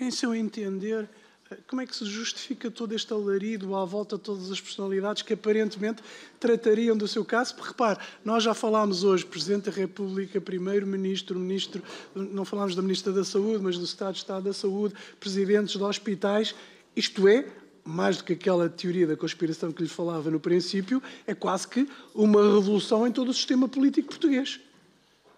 em seu entender, eh, como é que se justifica todo este alarido à volta de todas as personalidades que aparentemente tratariam do seu caso? Porque repare, nós já falámos hoje, Presidente da República, Primeiro-Ministro, Ministro, não falámos da Ministra da Saúde, mas do estado de Estado da Saúde, Presidentes de hospitais, isto é, mais do que aquela teoria da conspiração que lhe falava no princípio, é quase que uma revolução em todo o sistema político português.